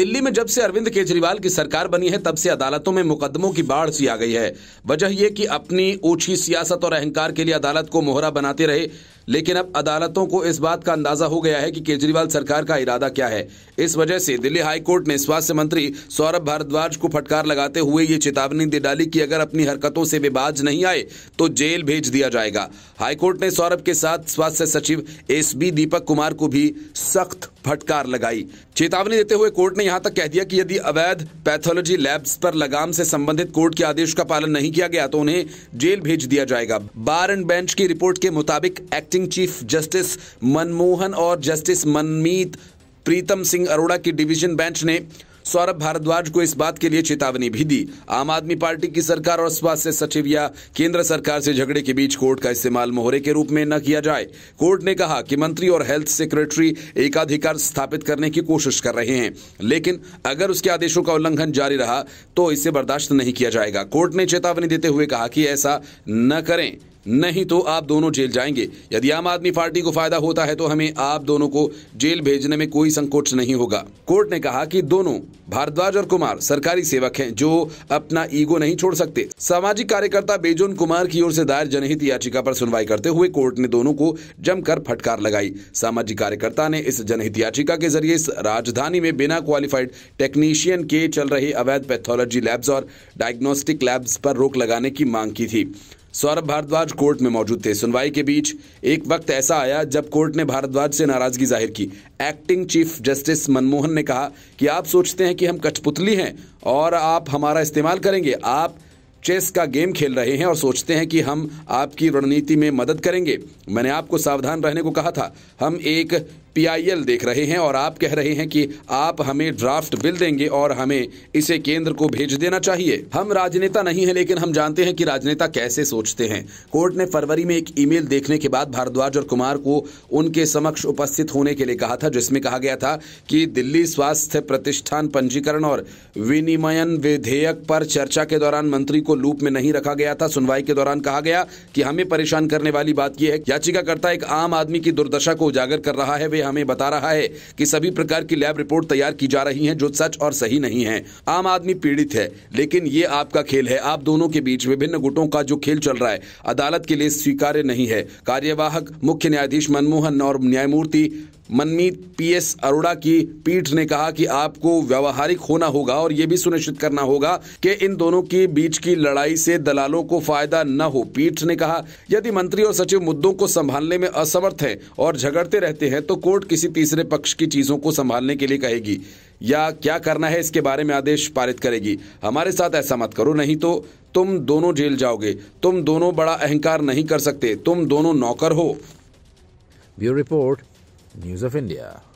दिल्ली में जब से अरविंद केजरीवाल की सरकार बनी है तब से अदालतों में मुकदमों की बाढ़ सी आ गई है वजह यह कि अपनी ओछी सियासत और अहंकार के लिए अदालत को मोहरा बनाते रहे लेकिन अब अदालतों को इस बात का अंदाजा हो गया है कि केजरीवाल सरकार का इरादा क्या है इस वजह से दिल्ली हाईकोर्ट ने स्वास्थ्य मंत्री सौरभ भारद्वाज को फटकार लगाते हुए ये चेतावनी दे डाली कि अगर अपनी हरकतों से वे बाज नहीं आए तो जेल भेज दिया जाएगा हाईकोर्ट ने सौरभ के साथ स्वास्थ्य सचिव बी दीपक कुमार को भी सख्त फटकार लगाई चेतावनी देते हुए कोर्ट ने यहां तक कह दिया कि यदि अवैध पैथोलॉजी लैब्स पर लगाम से संबंधित कोर्ट के आदेश का पालन नहीं किया गया तो उन्हें जेल भेज दिया जाएगा बार एंड बेंच की रिपोर्ट के मुताबिक एक्टिंग चीफ जस्टिस मनमोहन और जस्टिस मनमीत प्रीतम सिंह अरोड़ा की डिवीजन बेंच ने सौरभ भारद्वाज को इस बात के लिए चेतावनी भी दी आम आदमी पार्टी की सरकार और स्वास्थ्य सचिव या केंद्र सरकार से झगड़े के बीच कोर्ट का इस्तेमाल मोहरे के रूप में न किया जाए कोर्ट ने कहा कि मंत्री और हेल्थ सेक्रेटरी एकाधिकार स्थापित करने की कोशिश कर रहे हैं लेकिन अगर उसके आदेशों का उल्लंघन जारी रहा तो इसे बर्दाश्त नहीं किया जाएगा कोर्ट ने चेतावनी देते हुए कहा कि ऐसा न करें नहीं तो आप दोनों जेल जाएंगे यदि आम आदमी पार्टी को फायदा होता है तो हमें आप दोनों को जेल भेजने में कोई संकोच नहीं होगा कोर्ट ने कहा कि दोनों भारद्वाज और कुमार सरकारी सेवक हैं जो अपना ईगो नहीं छोड़ सकते सामाजिक कार्यकर्ता बेजोन कुमार की ओर से दायर जनहित याचिका पर सुनवाई करते हुए कोर्ट ने दोनों को जमकर फटकार लगाई सामाजिक कार्यकर्ता ने इस जनहित याचिका के जरिए राजधानी में बिना क्वालिफाइड टेक्नीशियन के चल रहे अवैध पैथोलॉजी लैब्स और डायग्नोस्टिक लैब्स पर रोक लगाने की मांग की थी सौरभ भारद्वाज कोर्ट में मौजूद थे सुनवाई के बीच एक वक्त ऐसा आया जब कोर्ट ने भारद्वाज से नाराजगी जाहिर की एक्टिंग चीफ जस्टिस मनमोहन ने कहा कि आप सोचते हैं कि हम कठपुतली हैं और आप हमारा इस्तेमाल करेंगे आप चेस का गेम खेल रहे हैं और सोचते हैं कि हम आपकी रणनीति में मदद करेंगे मैंने आपको सावधान रहने को कहा था हम एक पीआईएल देख रहे हैं और आप कह रहे हैं कि आप हमें ड्राफ्ट बिल देंगे और हमें इसे केंद्र को भेज देना चाहिए हम राजनेता नहीं है लेकिन हम जानते हैं कि राजनेता कैसे सोचते हैं कोर्ट ने फरवरी में एक ईमेल देखने के बाद भारद्वाज और कुमार को उनके समक्ष उपस्थित होने के लिए कहा था जिसमें कहा गया था कि दिल्ली स्वास्थ्य प्रतिष्ठान पंजीकरण और विनिमयन विधेयक पर चर्चा के दौरान मंत्री को लूप में नहीं रखा गया था सुनवाई के दौरान कहा गया कि हमें परेशान करने वाली बात यह है याचिकाकर्ता एक आम आदमी की दुर्दशा को उजागर कर रहा है वे वे हमें बता रहा है कि सभी प्रकार की लैब रिपोर्ट तैयार की जा रही हैं जो सच और सही नहीं है आम आदमी पीड़ित है लेकिन ये आपका खेल है आप दोनों के बीच विभिन्न गुटों का जो खेल चल रहा है अदालत के लिए स्वीकार्य नहीं है कार्यवाहक मुख्य न्यायाधीश मनमोहन और न्यायमूर्ति मनमीत पीएस अरोड़ा की पीठ ने कहा कि आपको व्यवहारिक होना होगा और ये भी सुनिश्चित करना होगा कि इन दोनों के बीच की लड़ाई से दलालों को फायदा न हो पीठ ने कहा यदि मंत्री और सचिव मुद्दों को संभालने में असमर्थ है और झगड़ते रहते हैं तो कोर्ट किसी तीसरे पक्ष की चीजों को संभालने के लिए कहेगी या क्या करना है इसके बारे में आदेश पारित करेगी हमारे साथ ऐसा मत करो नहीं तो तुम दोनों जेल जाओगे तुम दोनों बड़ा अहंकार नहीं कर सकते तुम दोनों नौकर हो bureau report News of India